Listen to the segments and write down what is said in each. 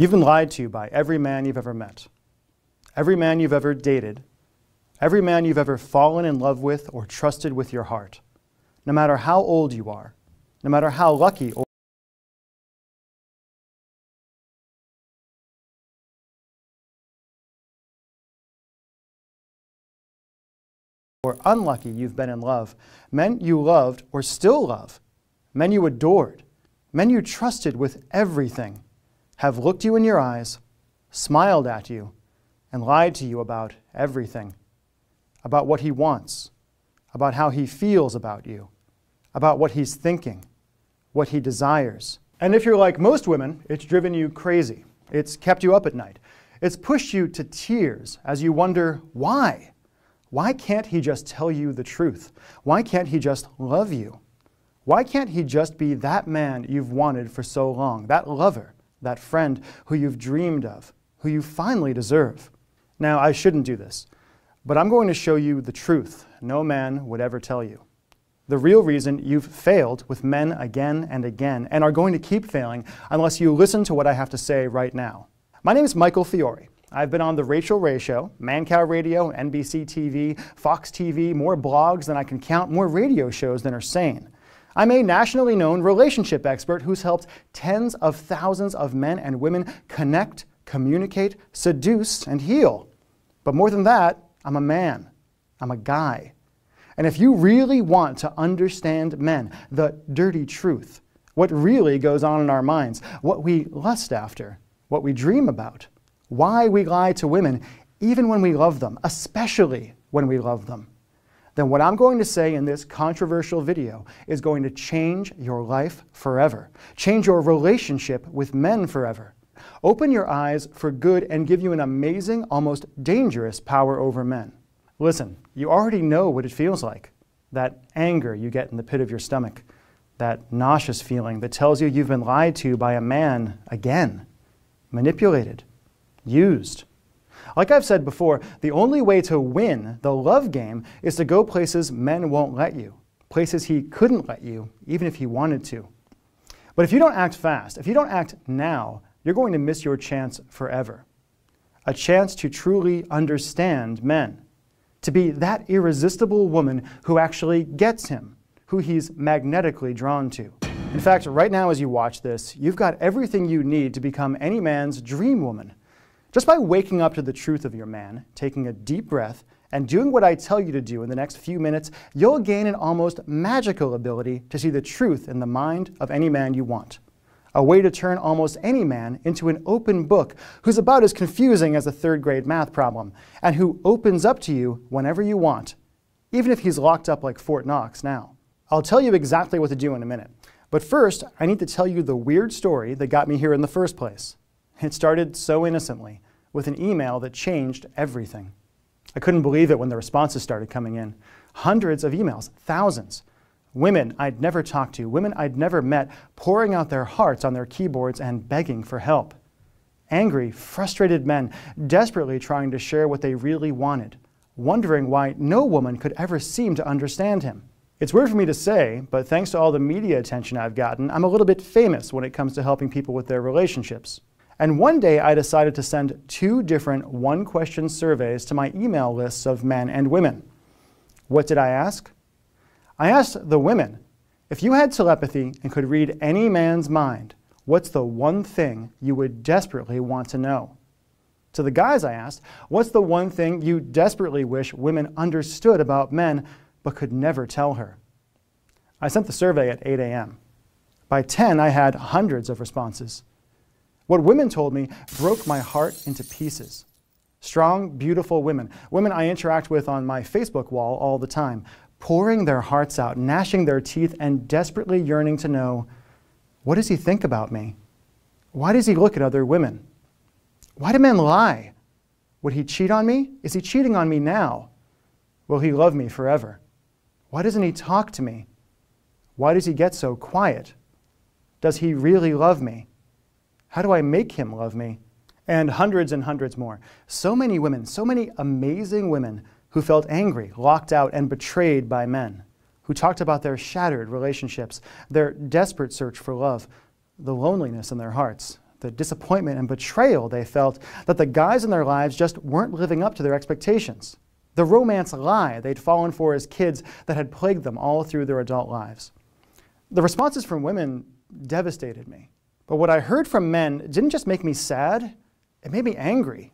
You've been lied to by every man you've ever met, every man you've ever dated, every man you've ever fallen in love with or trusted with your heart, no matter how old you are, no matter how lucky or or unlucky you've been in love, men you loved or still love, men you adored, men you trusted with everything, have looked you in your eyes, smiled at you, and lied to you about everything about what he wants, about how he feels about you, about what he's thinking, what he desires. And if you're like most women, it's driven you crazy. It's kept you up at night. It's pushed you to tears as you wonder why? Why can't he just tell you the truth? Why can't he just love you? Why can't he just be that man you've wanted for so long, that lover? that friend who you've dreamed of, who you finally deserve. Now, I shouldn't do this, but I'm going to show you the truth no man would ever tell you. The real reason you've failed with men again and again and are going to keep failing unless you listen to what I have to say right now. My name is Michael Fiore. I've been on The Rachel Ray Show, Mancow Radio, NBC TV, Fox TV, more blogs than I can count, more radio shows than are sane. I'm a nationally known relationship expert who's helped tens of thousands of men and women connect, communicate, seduce, and heal. But more than that, I'm a man. I'm a guy. And if you really want to understand men, the dirty truth, what really goes on in our minds, what we lust after, what we dream about, why we lie to women, even when we love them, especially when we love them, then what I'm going to say in this controversial video is going to change your life forever, change your relationship with men forever, open your eyes for good, and give you an amazing, almost dangerous power over men. Listen, you already know what it feels like that anger you get in the pit of your stomach, that nauseous feeling that tells you you've been lied to by a man again, manipulated, used. Like I've said before, the only way to win the love game is to go places men won't let you, places he couldn't let you, even if he wanted to. But if you don't act fast, if you don't act now, you're going to miss your chance forever. A chance to truly understand men, to be that irresistible woman who actually gets him, who he's magnetically drawn to. In fact, right now as you watch this, you've got everything you need to become any man's dream woman. Just by waking up to the truth of your man, taking a deep breath, and doing what I tell you to do in the next few minutes, you'll gain an almost magical ability to see the truth in the mind of any man you want. A way to turn almost any man into an open book who's about as confusing as a third grade math problem, and who opens up to you whenever you want, even if he's locked up like Fort Knox now. I'll tell you exactly what to do in a minute, but first, I need to tell you the weird story that got me here in the first place. It started so innocently with an email that changed everything. I couldn't believe it when the responses started coming in. Hundreds of emails, thousands. Women I'd never talked to, women I'd never met, pouring out their hearts on their keyboards and begging for help. Angry, frustrated men desperately trying to share what they really wanted, wondering why no woman could ever seem to understand him. It's weird for me to say, but thanks to all the media attention I've gotten, I'm a little bit famous when it comes to helping people with their relationships. And one day I decided to send two different one question surveys to my email lists of men and women. What did I ask? I asked the women if you had telepathy and could read any man's mind, what's the one thing you would desperately want to know? To the guys, I asked, what's the one thing you desperately wish women understood about men but could never tell her? I sent the survey at 8 a.m. By 10, I had hundreds of responses. What women told me broke my heart into pieces. Strong, beautiful women, women I interact with on my Facebook wall all the time, pouring their hearts out, gnashing their teeth, and desperately yearning to know what does he think about me? Why does he look at other women? Why do men lie? Would he cheat on me? Is he cheating on me now? Will he love me forever? Why doesn't he talk to me? Why does he get so quiet? Does he really love me? How do I make him love me? And hundreds and hundreds more. So many women, so many amazing women who felt angry, locked out, and betrayed by men, who talked about their shattered relationships, their desperate search for love, the loneliness in their hearts, the disappointment and betrayal they felt that the guys in their lives just weren't living up to their expectations, the romance lie they'd fallen for as kids that had plagued them all through their adult lives. The responses from women devastated me. But what I heard from men didn't just make me sad, it made me angry,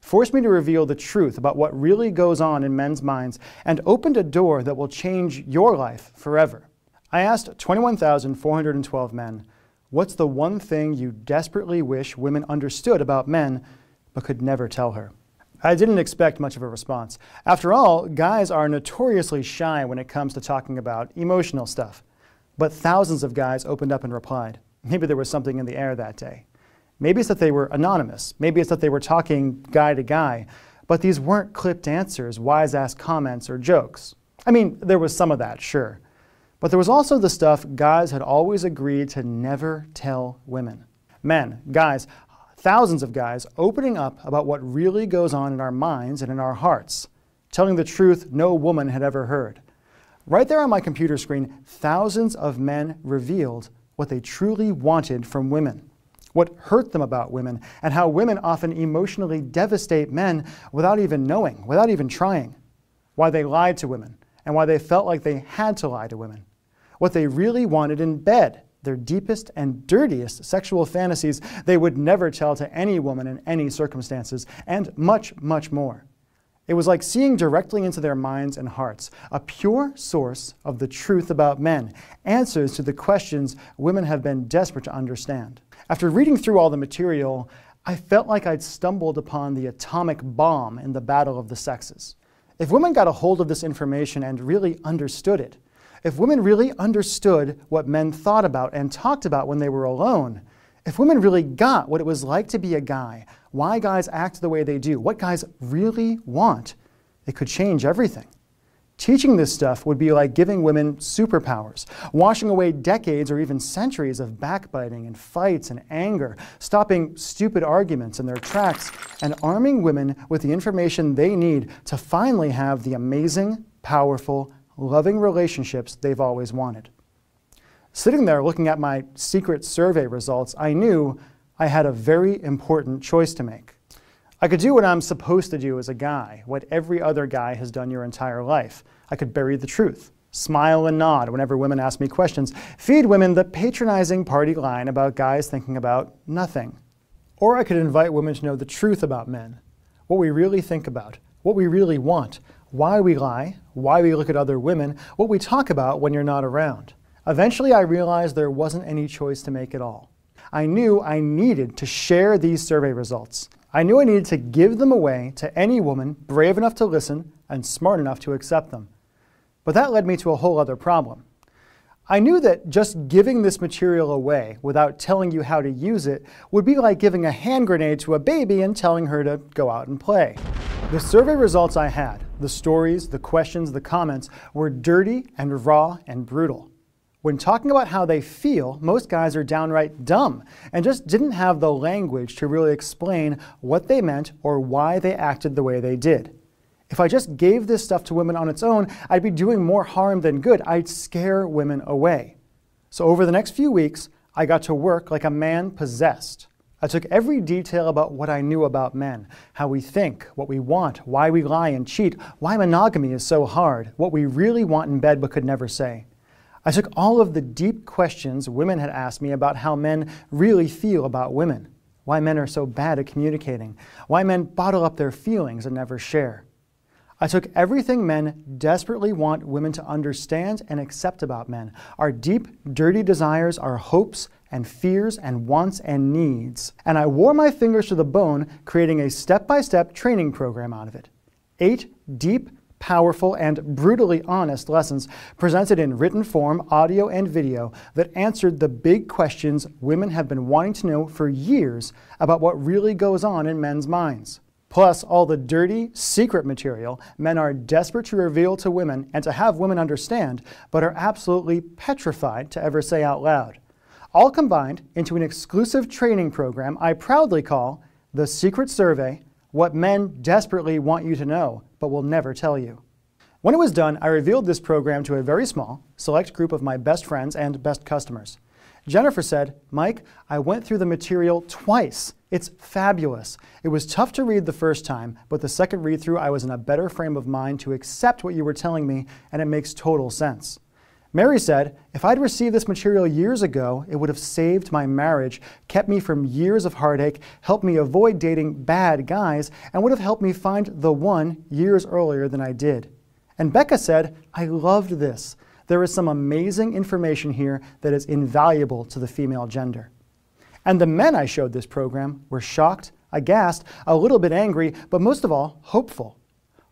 forced me to reveal the truth about what really goes on in men's minds, and opened a door that will change your life forever. I asked 21,412 men, What's the one thing you desperately wish women understood about men but could never tell her? I didn't expect much of a response. After all, guys are notoriously shy when it comes to talking about emotional stuff. But thousands of guys opened up and replied. Maybe there was something in the air that day. Maybe it's that they were anonymous. Maybe it's that they were talking guy to guy. But these weren't clipped answers, wise ass comments, or jokes. I mean, there was some of that, sure. But there was also the stuff guys had always agreed to never tell women. Men, guys, thousands of guys opening up about what really goes on in our minds and in our hearts, telling the truth no woman had ever heard. Right there on my computer screen, thousands of men revealed what they truly wanted from women, what hurt them about women, and how women often emotionally devastate men without even knowing, without even trying, why they lied to women, and why they felt like they had to lie to women, what they really wanted in bed, their deepest and dirtiest sexual fantasies they would never tell to any woman in any circumstances, and much, much more. It was like seeing directly into their minds and hearts, a pure source of the truth about men, answers to the questions women have been desperate to understand. After reading through all the material, I felt like I'd stumbled upon the atomic bomb in the battle of the sexes. If women got a hold of this information and really understood it, if women really understood what men thought about and talked about when they were alone, if women really got what it was like to be a guy, why guys act the way they do, what guys really want, it could change everything. Teaching this stuff would be like giving women superpowers, washing away decades or even centuries of backbiting and fights and anger, stopping stupid arguments in their tracks, and arming women with the information they need to finally have the amazing, powerful, loving relationships they've always wanted. Sitting there looking at my secret survey results, I knew I had a very important choice to make. I could do what I'm supposed to do as a guy, what every other guy has done your entire life. I could bury the truth, smile and nod whenever women ask me questions, feed women the patronizing party line about guys thinking about nothing. Or I could invite women to know the truth about men, what we really think about, what we really want, why we lie, why we look at other women, what we talk about when you're not around. Eventually, I realized there wasn't any choice to make at all. I knew I needed to share these survey results. I knew I needed to give them away to any woman brave enough to listen and smart enough to accept them. But that led me to a whole other problem. I knew that just giving this material away without telling you how to use it would be like giving a hand grenade to a baby and telling her to go out and play. The survey results I had, the stories, the questions, the comments, were dirty and raw and brutal. When talking about how they feel, most guys are downright dumb and just didn't have the language to really explain what they meant or why they acted the way they did. If I just gave this stuff to women on its own, I'd be doing more harm than good. I'd scare women away. So over the next few weeks, I got to work like a man possessed. I took every detail about what I knew about men, how we think, what we want, why we lie and cheat, why monogamy is so hard, what we really want in bed but could never say. I took all of the deep questions women had asked me about how men really feel about women, why men are so bad at communicating, why men bottle up their feelings and never share. I took everything men desperately want women to understand and accept about men our deep, dirty desires, our hopes and fears and wants and needs. And I wore my fingers to the bone, creating a step by step training program out of it. Eight deep, powerful, and brutally honest lessons presented in written form, audio, and video that answered the big questions women have been wanting to know for years about what really goes on in men's minds. Plus, all the dirty, secret material men are desperate to reveal to women and to have women understand, but are absolutely petrified to ever say out loud. All combined into an exclusive training program I proudly call the Secret Survey what men desperately want you to know but will never tell you. When it was done, I revealed this program to a very small, select group of my best friends and best customers. Jennifer said, Mike, I went through the material twice. It's fabulous. It was tough to read the first time, but the second read through, I was in a better frame of mind to accept what you were telling me, and it makes total sense. Mary said, If I'd received this material years ago, it would have saved my marriage, kept me from years of heartache, helped me avoid dating bad guys, and would have helped me find the one years earlier than I did. And Becca said, I loved this. There is some amazing information here that is invaluable to the female gender. And the men I showed this program were shocked, aghast, a little bit angry, but most of all, hopeful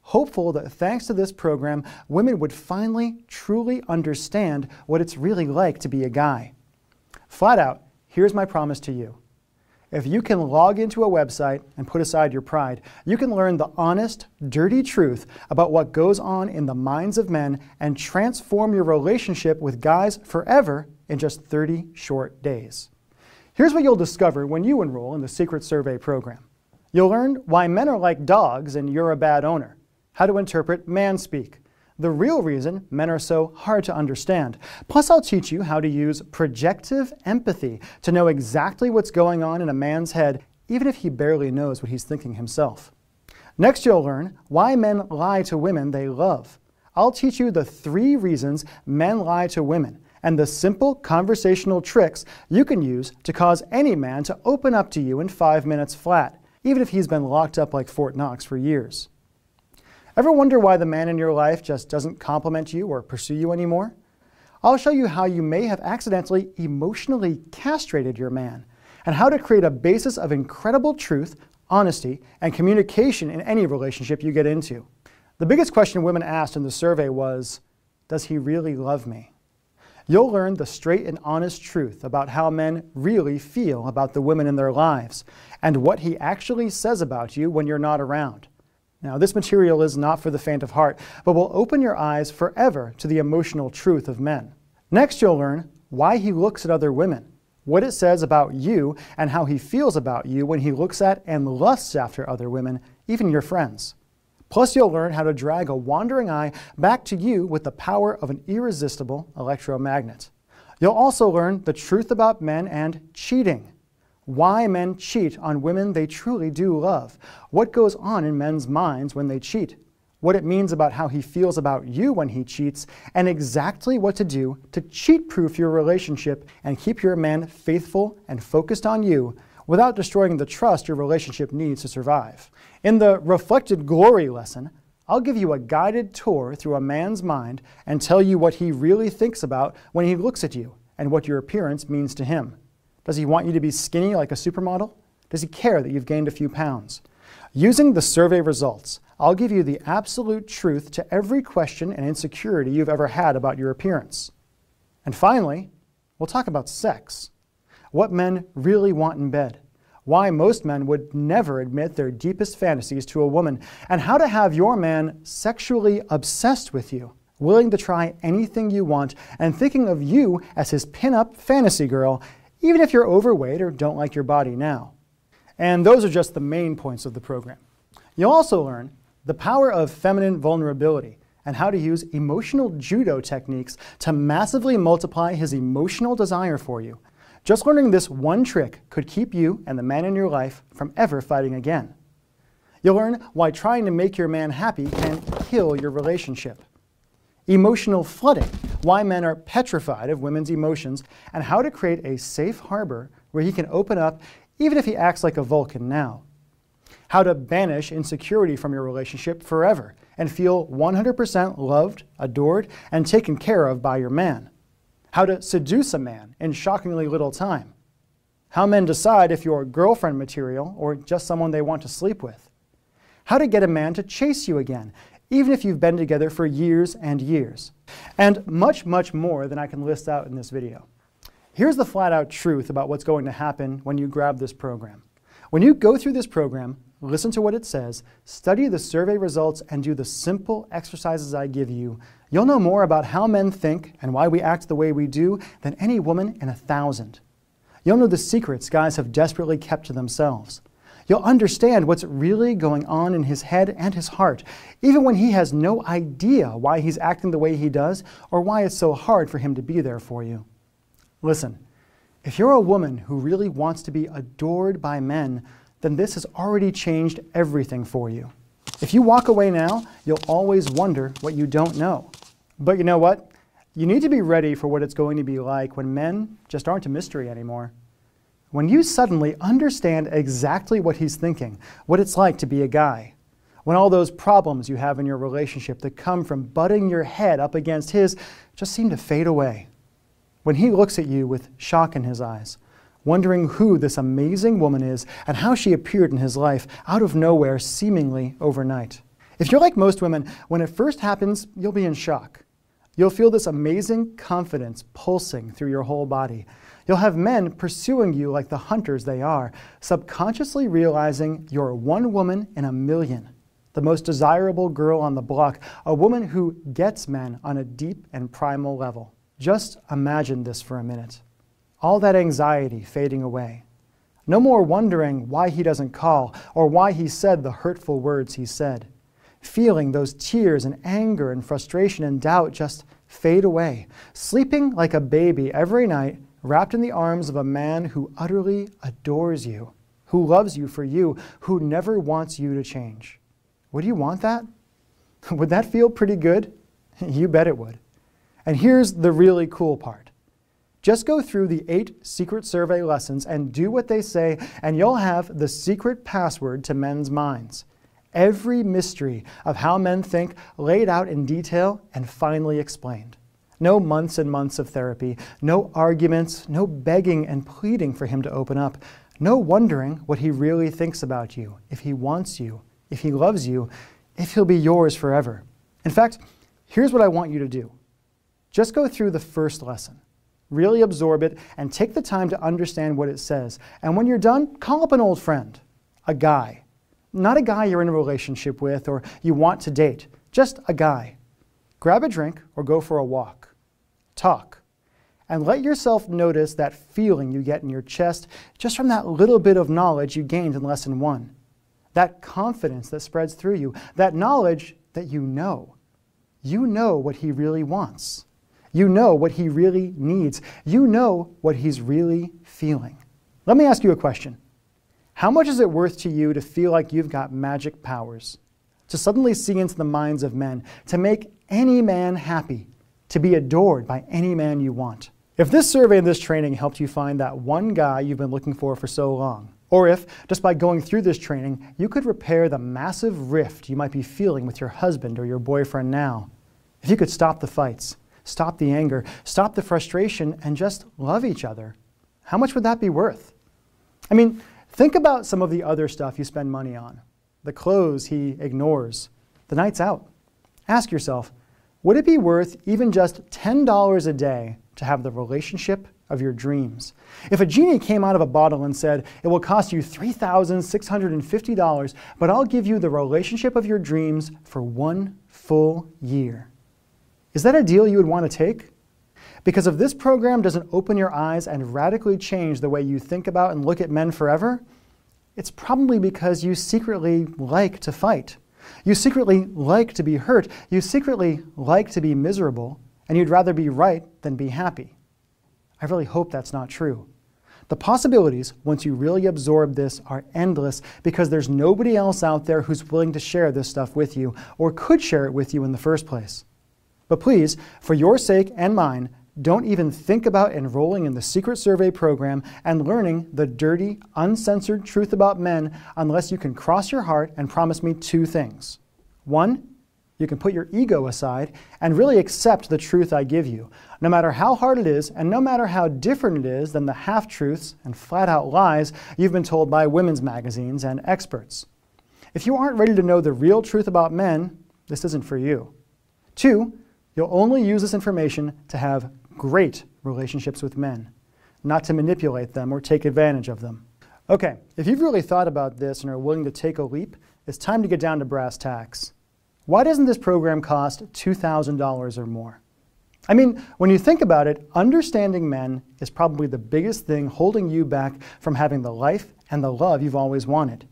hopeful that thanks to this program, women would finally truly understand what it's really like to be a guy. Flat out, here's my promise to you. If you can log into a website and put aside your pride, you can learn the honest, dirty truth about what goes on in the minds of men and transform your relationship with guys forever in just 30 short days. Here's what you'll discover when you enroll in the Secret Survey program. You'll learn why men are like dogs and you're a bad owner how to interpret man speak, the real reason men are so hard to understand. Plus, I'll teach you how to use projective empathy to know exactly what's going on in a man's head, even if he barely knows what he's thinking himself. Next, you'll learn why men lie to women they love. I'll teach you the three reasons men lie to women and the simple conversational tricks you can use to cause any man to open up to you in five minutes flat, even if he's been locked up like Fort Knox for years. Ever wonder why the man in your life just doesn't compliment you or pursue you anymore? I'll show you how you may have accidentally emotionally castrated your man and how to create a basis of incredible truth, honesty, and communication in any relationship you get into. The biggest question women asked in the survey was, does he really love me? You'll learn the straight and honest truth about how men really feel about the women in their lives and what he actually says about you when you're not around. Now, this material is not for the faint of heart, but will open your eyes forever to the emotional truth of men. Next, you'll learn why he looks at other women, what it says about you, and how he feels about you when he looks at and lusts after other women, even your friends. Plus, you'll learn how to drag a wandering eye back to you with the power of an irresistible electromagnet. You'll also learn the truth about men and cheating why men cheat on women they truly do love, what goes on in men's minds when they cheat, what it means about how he feels about you when he cheats, and exactly what to do to cheat proof your relationship and keep your man faithful and focused on you without destroying the trust your relationship needs to survive. In the Reflected Glory lesson, I'll give you a guided tour through a man's mind and tell you what he really thinks about when he looks at you and what your appearance means to him. Does he want you to be skinny like a supermodel? Does he care that you've gained a few pounds? Using the survey results, I'll give you the absolute truth to every question and insecurity you've ever had about your appearance. And finally, we'll talk about sex. What men really want in bed, why most men would never admit their deepest fantasies to a woman, and how to have your man sexually obsessed with you, willing to try anything you want, and thinking of you as his pin-up fantasy girl even if you're overweight or don't like your body now. And those are just the main points of the program. You'll also learn the power of feminine vulnerability and how to use emotional judo techniques to massively multiply his emotional desire for you. Just learning this one trick could keep you and the man in your life from ever fighting again. You'll learn why trying to make your man happy can kill your relationship. Emotional flooding why men are petrified of women's emotions, and how to create a safe harbor where he can open up even if he acts like a Vulcan now. How to banish insecurity from your relationship forever and feel 100% loved, adored, and taken care of by your man. How to seduce a man in shockingly little time. How men decide if you're girlfriend material or just someone they want to sleep with. How to get a man to chase you again even if you've been together for years and years, and much, much more than I can list out in this video. Here's the flat-out truth about what's going to happen when you grab this program. When you go through this program, listen to what it says, study the survey results, and do the simple exercises I give you, you'll know more about how men think and why we act the way we do than any woman in a thousand. You'll know the secrets guys have desperately kept to themselves. You'll understand what's really going on in his head and his heart, even when he has no idea why he's acting the way he does or why it's so hard for him to be there for you. Listen, if you're a woman who really wants to be adored by men, then this has already changed everything for you. If you walk away now, you'll always wonder what you don't know. But you know what? You need to be ready for what it's going to be like when men just aren't a mystery anymore when you suddenly understand exactly what he's thinking, what it's like to be a guy, when all those problems you have in your relationship that come from butting your head up against his just seem to fade away, when he looks at you with shock in his eyes, wondering who this amazing woman is and how she appeared in his life out of nowhere, seemingly overnight. If you're like most women, when it first happens, you'll be in shock. You'll feel this amazing confidence pulsing through your whole body. You'll have men pursuing you like the hunters they are, subconsciously realizing you're one woman in a million, the most desirable girl on the block, a woman who gets men on a deep and primal level. Just imagine this for a minute. All that anxiety fading away. No more wondering why he doesn't call or why he said the hurtful words he said. Feeling those tears and anger and frustration and doubt just fade away, sleeping like a baby every night wrapped in the arms of a man who utterly adores you, who loves you for you, who never wants you to change. Would you want that? Would that feel pretty good? you bet it would. And here's the really cool part. Just go through the eight secret survey lessons and do what they say, and you'll have the secret password to men's minds. Every mystery of how men think laid out in detail and finally explained. No months and months of therapy, no arguments, no begging and pleading for him to open up, no wondering what he really thinks about you, if he wants you, if he loves you, if he'll be yours forever. In fact, here's what I want you to do just go through the first lesson. Really absorb it and take the time to understand what it says. And when you're done, call up an old friend, a guy. Not a guy you're in a relationship with or you want to date, just a guy. Grab a drink or go for a walk talk. And let yourself notice that feeling you get in your chest just from that little bit of knowledge you gained in lesson one. That confidence that spreads through you, that knowledge that you know. You know what he really wants. You know what he really needs. You know what he's really feeling. Let me ask you a question. How much is it worth to you to feel like you've got magic powers? To suddenly see into the minds of men, to make any man happy, to be adored by any man you want. If this survey and this training helped you find that one guy you've been looking for for so long, or if, just by going through this training, you could repair the massive rift you might be feeling with your husband or your boyfriend now, if you could stop the fights, stop the anger, stop the frustration, and just love each other, how much would that be worth? I mean, think about some of the other stuff you spend money on the clothes he ignores, the nights out. Ask yourself, would it be worth even just $10 a day to have the relationship of your dreams? If a genie came out of a bottle and said, It will cost you $3,650, but I'll give you the relationship of your dreams for one full year, is that a deal you would want to take? Because if this program doesn't open your eyes and radically change the way you think about and look at men forever, it's probably because you secretly like to fight. You secretly like to be hurt. You secretly like to be miserable, and you'd rather be right than be happy. I really hope that's not true. The possibilities, once you really absorb this, are endless because there's nobody else out there who's willing to share this stuff with you or could share it with you in the first place. But please, for your sake and mine, don't even think about enrolling in the Secret Survey program and learning the dirty, uncensored truth about men unless you can cross your heart and promise me two things. One, you can put your ego aside and really accept the truth I give you, no matter how hard it is and no matter how different it is than the half truths and flat out lies you've been told by women's magazines and experts. If you aren't ready to know the real truth about men, this isn't for you. Two, you'll only use this information to have great relationships with men, not to manipulate them or take advantage of them. Okay, if you've really thought about this and are willing to take a leap, it's time to get down to brass tacks. Why doesn't this program cost $2,000 or more? I mean, when you think about it, understanding men is probably the biggest thing holding you back from having the life and the love you've always wanted.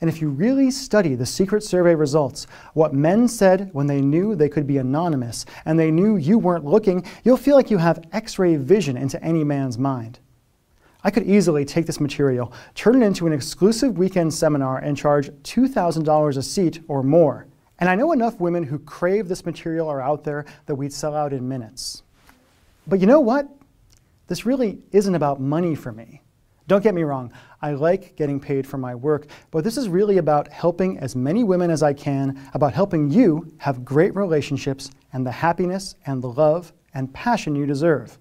And if you really study the secret survey results, what men said when they knew they could be anonymous and they knew you weren't looking, you'll feel like you have x ray vision into any man's mind. I could easily take this material, turn it into an exclusive weekend seminar, and charge $2,000 a seat or more. And I know enough women who crave this material are out there that we'd sell out in minutes. But you know what? This really isn't about money for me. Don't get me wrong, I like getting paid for my work, but this is really about helping as many women as I can, about helping you have great relationships and the happiness and the love and passion you deserve.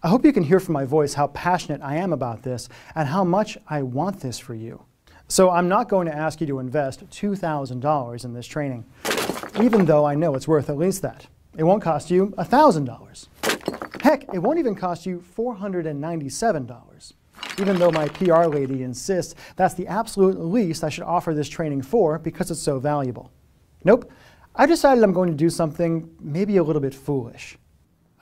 I hope you can hear from my voice how passionate I am about this and how much I want this for you. So I'm not going to ask you to invest $2,000 in this training, even though I know it's worth at least that. It won't cost you $1,000. Heck, it won't even cost you $497 even though my PR lady insists that's the absolute least I should offer this training for because it's so valuable. Nope, I've decided I'm going to do something maybe a little bit foolish.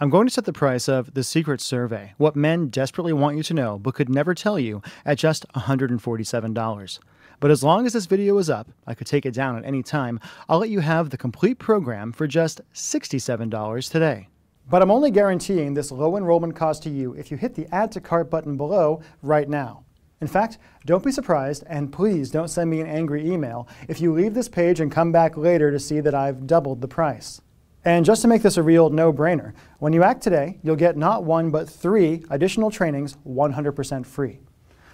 I'm going to set the price of The Secret Survey, what men desperately want you to know but could never tell you, at just $147. But as long as this video is up, I could take it down at any time, I'll let you have the complete program for just $67 today. But I'm only guaranteeing this low enrollment cost to you if you hit the Add to Cart button below right now. In fact, don't be surprised, and please don't send me an angry email if you leave this page and come back later to see that I've doubled the price. And just to make this a real no-brainer, when you act today, you'll get not one but three additional trainings 100% free.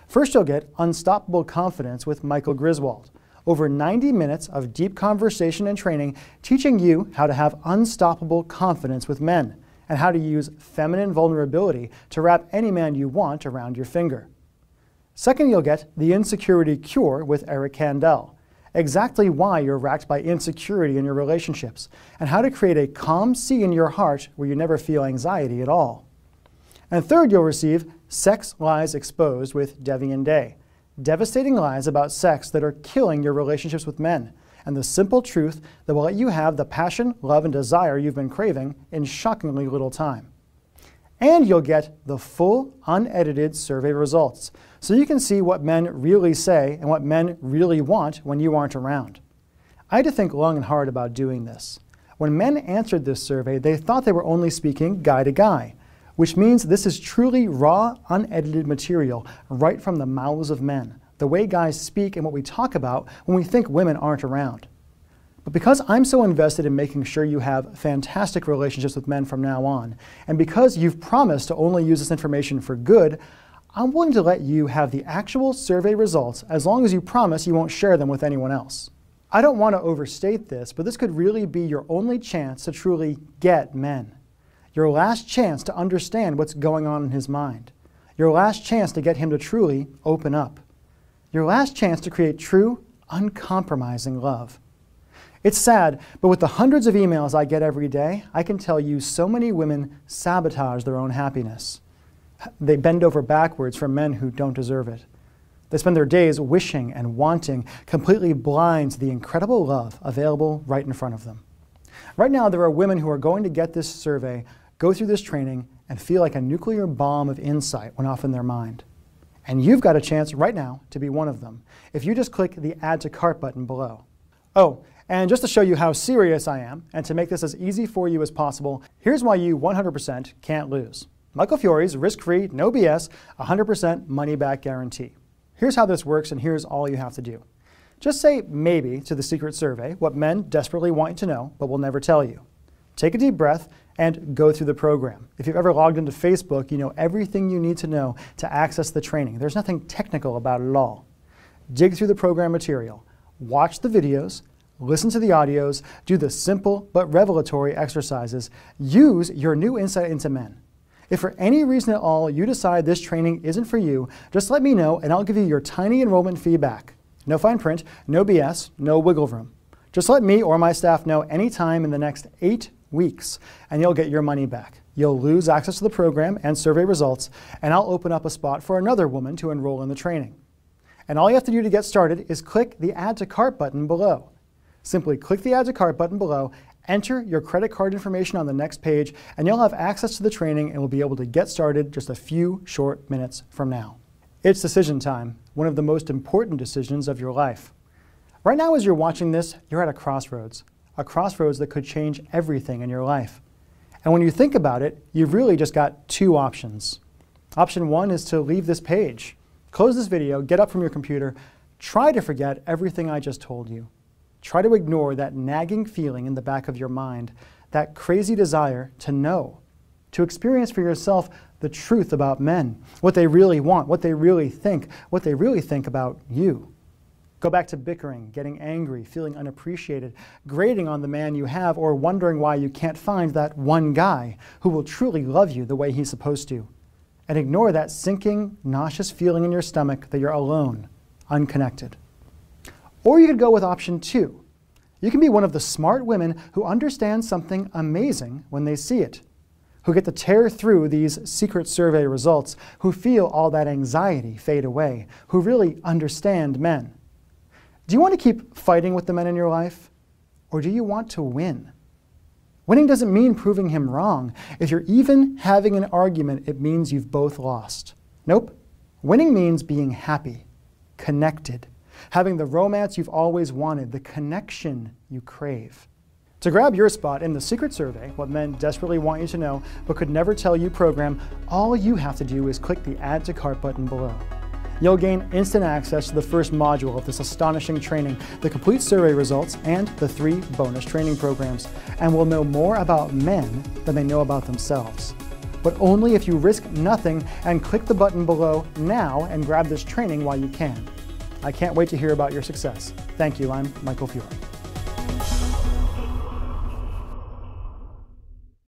First, you'll get Unstoppable Confidence with Michael Griswold, over 90 minutes of deep conversation and training teaching you how to have unstoppable confidence with men and how to use feminine vulnerability to wrap any man you want around your finger. Second, you'll get The Insecurity Cure with Eric Kandel, exactly why you're racked by insecurity in your relationships, and how to create a calm sea in your heart where you never feel anxiety at all. And third, you'll receive Sex Lies Exposed with Devian Day, devastating lies about sex that are killing your relationships with men and the simple truth that will let you have the passion, love, and desire you've been craving in shockingly little time. And you'll get the full, unedited survey results, so you can see what men really say and what men really want when you aren't around. I had to think long and hard about doing this. When men answered this survey, they thought they were only speaking guy to guy, which means this is truly raw, unedited material right from the mouths of men the way guys speak and what we talk about when we think women aren't around. But because I'm so invested in making sure you have fantastic relationships with men from now on, and because you've promised to only use this information for good, I'm willing to let you have the actual survey results as long as you promise you won't share them with anyone else. I don't want to overstate this, but this could really be your only chance to truly get men. Your last chance to understand what's going on in his mind. Your last chance to get him to truly open up your last chance to create true, uncompromising love. It's sad, but with the hundreds of emails I get every day, I can tell you so many women sabotage their own happiness. They bend over backwards for men who don't deserve it. They spend their days wishing and wanting, completely blind to the incredible love available right in front of them. Right now, there are women who are going to get this survey, go through this training, and feel like a nuclear bomb of insight went off in their mind. And you've got a chance right now to be one of them if you just click the Add to Cart button below. Oh, and just to show you how serious I am and to make this as easy for you as possible, here's why you 100% can't lose. Michael Fiore's risk-free, no BS, 100% money-back guarantee. Here's how this works and here's all you have to do. Just say maybe to the secret survey, what men desperately want you to know but will never tell you. Take a deep breath and go through the program. If you've ever logged into Facebook, you know everything you need to know to access the training. There's nothing technical about it at all. Dig through the program material, watch the videos, listen to the audios, do the simple but revelatory exercises, use your new insight into men. If for any reason at all you decide this training isn't for you, just let me know and I'll give you your tiny enrollment feedback. No fine print, no BS, no wiggle room. Just let me or my staff know anytime in the next eight weeks, and you'll get your money back. You'll lose access to the program and survey results, and I'll open up a spot for another woman to enroll in the training. And all you have to do to get started is click the Add to Cart button below. Simply click the Add to Cart button below, enter your credit card information on the next page, and you'll have access to the training and will be able to get started just a few short minutes from now. It's decision time, one of the most important decisions of your life. Right now as you're watching this, you're at a crossroads a crossroads that could change everything in your life. And when you think about it, you've really just got two options. Option one is to leave this page, close this video, get up from your computer, try to forget everything I just told you. Try to ignore that nagging feeling in the back of your mind, that crazy desire to know, to experience for yourself the truth about men, what they really want, what they really think, what they really think about you. Go back to bickering, getting angry, feeling unappreciated, grating on the man you have, or wondering why you can't find that one guy who will truly love you the way he's supposed to. And ignore that sinking, nauseous feeling in your stomach that you're alone, unconnected. Or you could go with option two. You can be one of the smart women who understand something amazing when they see it, who get to tear through these secret survey results, who feel all that anxiety fade away, who really understand men. Do you want to keep fighting with the men in your life? Or do you want to win? Winning doesn't mean proving him wrong. If you're even having an argument, it means you've both lost. Nope. Winning means being happy, connected, having the romance you've always wanted, the connection you crave. To grab your spot in the secret survey, what men desperately want you to know but could never tell you program, all you have to do is click the Add to Cart button below. You'll gain instant access to the first module of this astonishing training, the complete survey results, and the three bonus training programs, and will know more about men than they know about themselves. But only if you risk nothing and click the button below now and grab this training while you can. I can't wait to hear about your success. Thank you, I'm Michael Fuhrer.